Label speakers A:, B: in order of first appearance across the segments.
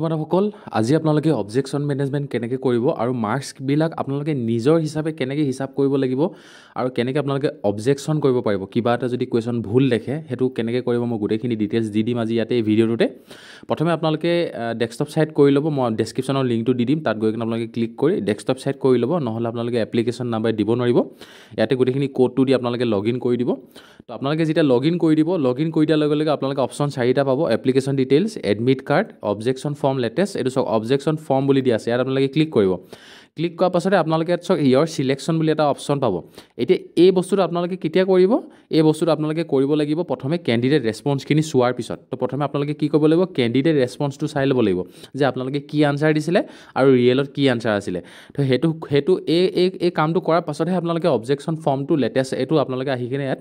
A: তোমাৰসকল আজি আপোনালোকে objection management কেনেকৈ কৰিব আৰু মাৰ্কছবিলাক আপোনালোকে নিজৰ হিচাপে কেনেকৈ হিচাপ কৰিব লাগিব আৰু কেনেকৈ আপোনালোকে অবজেকশ্যন কৰিব পাৰিব কিবা এটা যদি কুৱেশ্যন ভুল দেখে সেইটো কেনেকৈ কৰিব মই গোটেইখিনি ডিটেইলছ দি দিম আজি ইয়াতে এই ভিডিঅ'টোতে প্ৰথমে আপোনালোকে ডেস্কটপ ছাইট কৰি ল'ব মই ডেছক্ৰিপশ্যনৰ লিংকটো দি দিম তাত গৈ কিনে আপোনালোকে ক্লিক কৰি ডেস্কটপ ছাইট কৰি ল'ব নহ'লে আপোনালোকে এপ্লিকেশ্যন নাম্বাৰ দিব নোৱাৰিব ইয়াতে গোটেইখিনি ক'ডটো দি আপোনালোকে লগ ইন কৰি দিব তো আপোনালোকে যেতিয়া লগ ইন কৰি দিব লগ ইন কৰি দিয়াৰ লগে লগে আপোনালোকে অপশ্যন চাৰিটা পাব application details admit card objection form latest এইটো চাওক অবজেকশ্যন ফৰ্ম বুলি দিয়া আছে ইয়াত আপোনালোকে ক্লিক কৰিব ক্লিক কৰাৰ পাছতে আপোনালোকে চাওক ইয়ৰ চিলেকশ্যন বুলি এটা অপশ্যন পাব এতিয়া এই বস্তুটো আপোনালোকে কেতিয়া কৰিব এই বস্তুটো আপোনালোকে কৰিব লাগিব প্ৰথমে কেণ্ডিডেট ৰেছপন্সখিনি চোৱাৰ পিছত তো প্ৰথমে আপোনালোকে কি কৰিব লাগিব কেণ্ডিডেট ৰেছপন্সটো চাই ল'ব লাগিব যে আপোনালোকে কি আনচাৰ দিছিলে আৰু ৰিয়েলত কি আনচাৰ আছিলে তো সেইটো সেইটো এই এই কামটো কৰাৰ পাছতহে আপোনালোকে অবজেকশ্যন ফৰ্মটো লেটেষ্ট এইটো আপোনালোকে আহি কিনে ইয়াত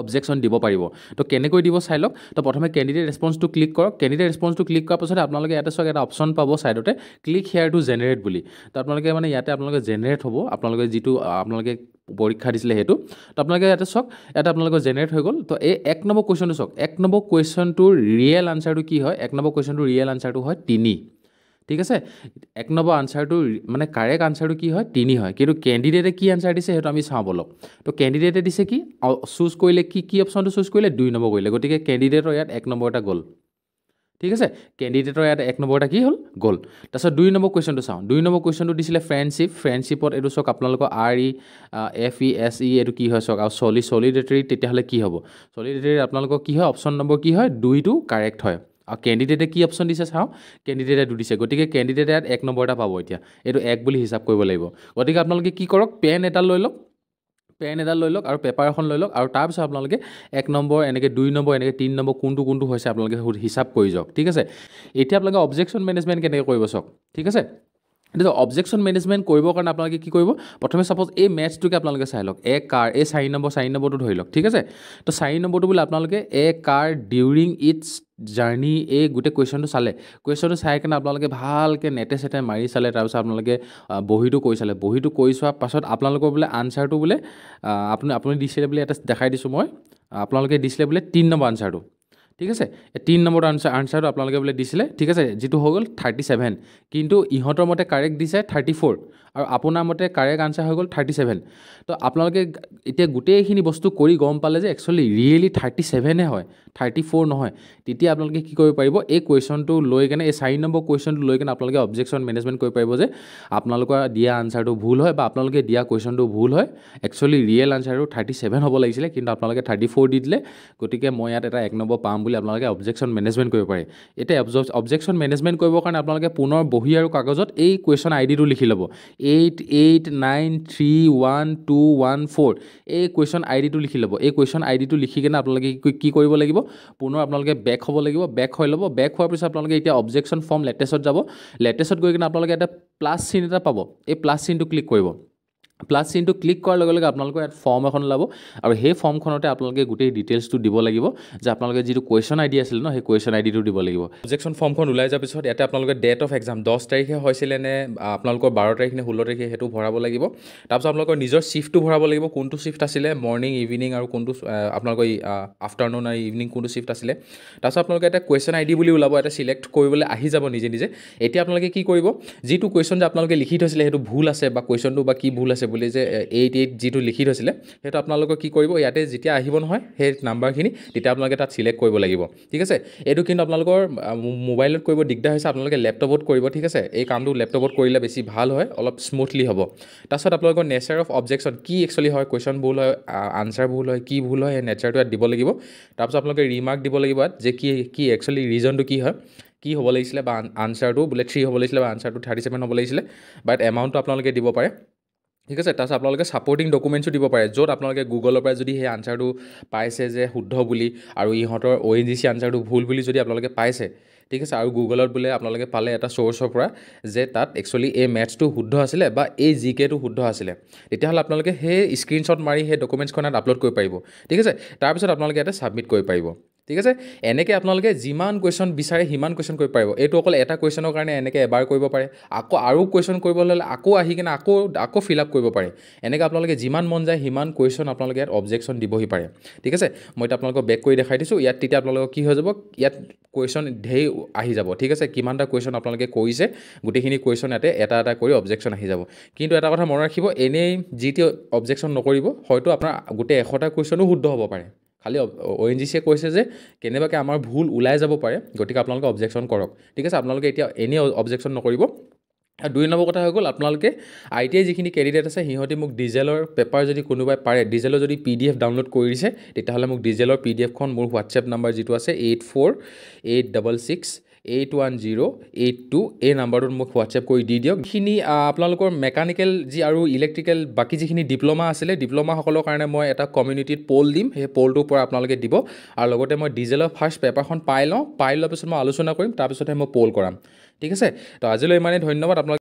A: অবজেকশ্যন দিব পাৰিব তো কেনেকৈ দিব চাই লওক তো প্ৰথমে কেণ্ডিডেট ৰেছপন্সটো ক্লিক কৰক কেণ্ডিডেট ৰেছপন্সটো ক্লিক কৰাৰ পাছতে আপোনালোকে ইয়াতে চাওক এটা অপশ্যন পাব ছাইডতে ক্লিক হেয়াৰ টু জেনেৰেট বুলি তো আপোনালোকে মানে ইয়াতে আপোনালোকে জেনেৰেট হ'ব আপোনালোকে যিটো আপোনালোকে পৰীক্ষা দিছিলে সেইটো তো আপোনালোকে ইয়াতে চাওক ইয়াতে আপোনালোকৰ জেনেৰেট হৈ গ'ল তো এই এক নম্বৰ কুৱেশ্যনটো চাওক এক নম্বৰ কুৱেশ্যনটোৰ ৰিয়েল আনচাৰটো কি হয় এক নম্বৰ কুৱেশ্যনটোৰ ৰিয়েল আনচাৰটো হয় তিনি ঠিক আছে এক নম্বৰ আনচাৰটো মানে কাৰেক্ট আনচাৰটো কি হয় তিনি হয় কিন্তু কেণ্ডিডেটে কি আনচাৰ দিছে সেইটো আমি চাওঁ বলক তো কেণ্ডিডেটে দিছে কি চুজ কৰিলে কি কি অপশ্যনটো চুজ কৰিলে দুই নম্বৰ কৰিলে গতিকে কেণ্ডিডেটৰ ইয়াত এক নম্বৰ এটা গ'ল ঠিক আছে কেণ্ডিডেটৰ ইয়াত এক নম্বৰ এটা কি হ'ল গ'ল তাৰপিছত দুই নম্বৰ কুৱেশ্যনটো চাওঁ দুই নম্বৰ কুৱেশ্যনটো দিছিলে ফ্ৰেণ্ডশ্বিপ ফ্ৰেণ্ডশ্বিপত এইটো চাওক আপোনালোকৰ R E F E S E এইটো কি হয় চাওক আৰু চলি চলিডেটৰী তেতিয়াহ'লে কি হ'ব চলিডেটৰীত আপোনালোকৰ কি হয় অপশ্যন নম্বৰ কি হয় দুইটো কাৰেক্ট হয় আৰু কেণ্ডিডেটে কি অপশ্যন দিছে চাওঁ কেণ্ডিডেটে দু দিছে গতিকে কেণ্ডিডেটে ইয়াত এক নম্বৰ এটা পাব এতিয়া এইটো এক বুলি হিচাপ কৰিব লাগিব গতিকে আপোনালোকে কি কৰক পেন এডাল লৈ লওক পেন এডাল লৈ লওক আৰু পেপাৰ এখন লৈ লওক আৰু তাৰপিছত আপোনালোকে এক নম্বৰ এনেকৈ দুই নম্বৰ এনেকৈ তিনি নম্বৰ কোনটো কোনটো হৈছে আপোনালোকে হিচাপ কৰি যাওক ঠিক আছে এতিয়া আপোনালোকে অবজেকশ্যন মেনেজমেণ্ট কেনেকৈ কৰিব চাওক ঠিক আছে এতিয়া অবজেকশ্যন মেনেজমেণ্ট কৰিবৰ কাৰণে আপোনালোকে কি কৰিব প্ৰথমে ছাপ'জ এই মেটছটোকে আপোনালোকে চাই লওক এ কাৰ এই চাৰি নম্বৰ চাৰি নম্বৰটো ধৰি লওক ঠিক আছে তো চাৰি নম্বৰটো বোলে আপোনালোকে a car during its journey এই গোটেই কুৱেশ্যনটো চালে কুৱেশ্যনটো চাই কিনে আপোনালোকে ভালকৈ নেটে চেটে মাৰি চালে তাৰপিছত আপোনালোকে বহীটো কৰি চালে বহীটো কৰি চোৱাৰ পাছত আপোনালোকৰ বোলে আনচাৰটো বোলে আপুনি আপুনি দিছিলে বোলে এটা দেখাই দিছোঁ মই আপোনালোকে দিছিলে বোলে তিনি নম্বৰ আনচাৰটো ঠিক আছে তিন নম্বৰ আনচাৰ আনচাৰটো আপোনালোকে বোলে দিছিলে ঠিক আছে যিটো হৈ গ'ল থাৰ্টি ছেভেন কিন্তু ইহঁতৰ মতে কাৰেক্ট দিছে থাৰ্টি ফ'ৰ আৰু আপোনাৰ মতে কাৰেক্ট আনচাৰ হৈ গ'ল থাৰ্টি ছেভেন তো আপোনালোকে এতিয়া গোটেইখিনি বস্তু কৰি গম পালে যে একচুৱেলি ৰিয়েলি থাৰ্টি ছেভেনহে হয় থাৰ্টি ফ'ৰ নহয় তেতিয়া আপোনালোকে কি কৰিব পাৰিব এই কুৱেশ্যনটো লৈ কেনে এই চাৰি নম্বৰ কুৱেশ্যনটো লৈ কেনে আপোনালোকে অবজেকশ্যন মেনেজমেণ্ট কৰিব পাৰিব যে আপোনালোকৰ দিয়া আনচাৰটো ভুল হয় বা আপোনালোকে দিয়া কুৱেশ্যনটো ভুল হয় একচুৱেলি ৰিয়েল আনচাৰটো থাৰ্টি ছেভেন হ'ব লাগিছিলে কিন্তু আপোনালোকে থাৰ্টি ফ'ৰ দি দিলে গতিকে মই ইয়াত এটা এক নম্বৰ পাম বুলি বুলি আপোনালোকে অবজেকশ্যন মেনেজমেণ্ট কৰিব পাৰে এতিয়া অবজেকশ্যন মেনেজমেণ্ট কৰিবৰ কাৰণে আপোনালোকে পুনৰ বহি আৰু কাগজত এই কুৱেশ্যন আই ডিটো লিখি ল'ব eight eight nine three one two one four এই কুৱেশ্যন আই ডিটো লিখি ল'ব এই কুৱেশ্যন আই ডিটো লিখি কিনে আপোনালোকে কি কৰিব লাগিব পুনৰ আপোনালোকে বেক হ'ব লাগিব বেক হৈ ল'ব বেক হোৱাৰ পিছত আপোনালোকে এতিয়া অবজেকশ্যন ফৰ্ম লেটেষ্টত যাব লেটেষ্টত গৈ কিনে আপোনালোকে এটা প্লাছ চিন এটা পাব এই প্লাছ চিনটো ক্লিক কৰিব প্লাছ চিনটো ক্লিক কৰাৰ লগে লগে আপোনালোকৰ ইয়াত ফৰ্ম এখন ওলাব আৰু সেই ফৰ্মখনতে আপোনালোকে গোটেই ডিটেইলছটো দিব লাগিব যে আপোনালোকে যিটো কুৱেশ্যন আই ডি আছিল ন সেই কুৱেশ্যন আই ডিটো দিব লাগিব অবজেকশ্যন ফৰ্মখন ওলাই যোৱাৰ পিছত ইয়াতে আপোনালোকে ডেট অফ এক্সাম দহ তাৰিখে হৈছিলে নে আপোনালোকৰ বাৰ তাৰিখ নে ষোল্ল তাৰিখে সেইটো ভৰাব লাগিব তাৰপিছত আপোনালোকৰ নিজৰ শ্বিফ্টটো ভৰাব লাগিব কোনটো শ্বিফ্ট আছিলে মৰ্নিং ইভিনিং আৰু কোনটো আপোনালোকৰ আফটাৰনুন আৰু ইভিনিং কোনটো শ্বিফ্ট আছিলে তাৰপিছত আপোনালোকে এটা কুৱেশ্যন আই ডি বুলি ওলাব এটা ছিলেক্ট কৰিবলৈ আহি যাব নিজে নিজে এতিয়া আপোনালোকে কি কৰিব যিটো কুৱেশ্যন যে আপোনালোকে লিখি থৈছিলে সেইটো ভুল আছে বা কুৱেশ্যনটো বা কি ভুল আছে বুলি যে এইট এইট যিটো লিখি থৈছিলে সেইটো আপোনালোকে কি কৰিব ইয়াতে যেতিয়া আহিব নহয় সেই নাম্বাৰখিনি তেতিয়া আপোনালোকে তাত চিলেক্ট কৰিব লাগিব ঠিক আছে এইটো কিন্তু আপোনালোকৰ মোবাইলত কৰিব দিগদাৰ হৈছে আপোনালোকে লেপটপত কৰিব ঠিক আছে এই কামটো লেপটপত কৰিলে বেছি ভাল হয় অলপ স্মুথলি হ'ব তাৰপিছত আপোনালোকৰ নেচাৰ অফ অবজেক্টছত কি একচুৱেলি হয় কুৱেশ্যন ভুল হয় আনচাৰ ভুল হয় কি ভুল হয় সেই নেচাৰটো ইয়াত দিব লাগিব তাৰপিছত আপোনালোকে ৰিমাৰ্ক দিব লাগিব ইয়াত যে কি কি একচুৱেলি ৰিজনটো কি হয় কি হ'ব লাগিছিলে বা আনচাৰটো বোলে থ্ৰী হ'ব লাগিছিলে বা আনচাৰটো থাৰ্টি ছেভেন হ'ব লাগিছিলে বাট এমাউণ্টটো আপোনালোকে দিব পাৰে ঠিক আছে তাৰপিছত আপোনালোকে ছাপৰ্টিং ডকুমেণ্টছো দিব পাৰে য'ত আপোনালোকে গুগলৰ পৰা যদি সেই আনচাৰটো পাইছে যে শুদ্ধ বুলি আৰু ইহঁতৰ অ' এন জি চি আঞ্চাৰটো ভুল বুলি যদি আপোনালোকে পাইছে ঠিক আছে আৰু গুগলত বোলে আপোনালোকে পালে এটা চ'ৰ্চৰ পৰা যে তাত একচুৱেলি এই মেথছটো শুদ্ধ আছিলে বা এই জি কেটো শুদ্ধ আছিলে তেতিয়াহ'লে আপোনালোকে সেই স্ক্ৰীণশ্বট মাৰি সেই ডকুমেণ্টছখনত আপলোড কৰিব পাৰিব ঠিক আছে তাৰপিছত আপোনালোকে ইয়াতে ছাবমিট কৰিব পাৰিব ঠিক আছে এনেকৈ আপোনালোকে যিমান কুৱেশ্যন বিচাৰে সিমান কুৱেশ্যন কৰিব পাৰিব এইটো অকল এটা কুৱেশ্যনৰ কাৰণে এনেকৈ এবাৰ কৰিব পাৰে আকৌ আৰু কুৱেশ্যন কৰিবলৈ হ'লে আকৌ আহি কিনে আকৌ আকৌ ফিল আপ কৰিব পাৰে এনেকৈ আপোনালোকে যিমান মন যায় সিমান কুৱেশ্যন আপোনালোকে ইয়াত অবজেকশ্যন দিবহি পাৰে ঠিক আছে মই এতিয়া আপোনালোকক বেক কৰি দেখাই দিছোঁ ইয়াত তেতিয়া আপোনালোকৰ কি হৈ যাব ইয়াত কুৱেশ্যন ঢেৰ আহি যাব ঠিক আছে কিমানটা কুৱেশ্যন আপোনালোকে কৰিছে গোটেইখিনি কুৱেশ্যন ইয়াতে এটা এটা কৰি অবজেকশ্যন আহি যাব কিন্তু এটা কথা মনত ৰাখিব এনেই যিটো অবজেকশ্যন নকৰিব হয়তো আপোনাৰ গোটেই এশটা কুৱেশ্যনো শুদ্ধ হ'ব পাৰে খালি অ' এন জি চিয়ে কৈছে যে কেনেবাকৈ আমাৰ ভুল ওলাই যাব পাৰে গতিকে আপোনালোকে অবজেকশ্যন কৰক ঠিক আছে আপোনালোকে এতিয়া এনেই অবজেকশ্যন নকৰিব আৰু দুই নম্বৰ কথা হৈ গ'ল আপোনালোকে আই টি আই যিখিনি কেণ্ডিডেট আছে সিহঁতি মোক ডিজেলৰ পেপাৰ যদি কোনোবাই পাৰে ডিজেলৰ যদি পি ডি এফ ডাউনলোড কৰি দিছে তেতিয়াহ'লে মোক ডিজেলৰ পি ডি এফখন মোৰ হোৱাটছএপ নাম্বাৰ যিটো আছে eight four eight double six eight one zero' eight two এই নাম্বাৰটোত মোক হোৱাটছএপ কৰি দি দিয়ক সেইখিনি আপোনালোকৰ মেকানিকেল যি আৰু ইলেক্ট্ৰিকেল বাকী যিখিনি ডিপ্ল'মা আছিলে ডিপ্ল'মাসকলৰ কাৰণে মই এটা কমিউনিটিত পল দিম সেই পলটোৰ পৰা আপোনালোকে দিব আৰু লগতে মই ডিজেলৰ ফাৰ্ষ্ট পেপাৰখন পাই লওঁ পাই লোৱাৰ পিছত মই আলোচনা কৰিম তাৰপিছতহে মই পল কৰাম ঠিক আছে তো আজিলৈ ইমানেই ধন্যবাদ আপোনালোকে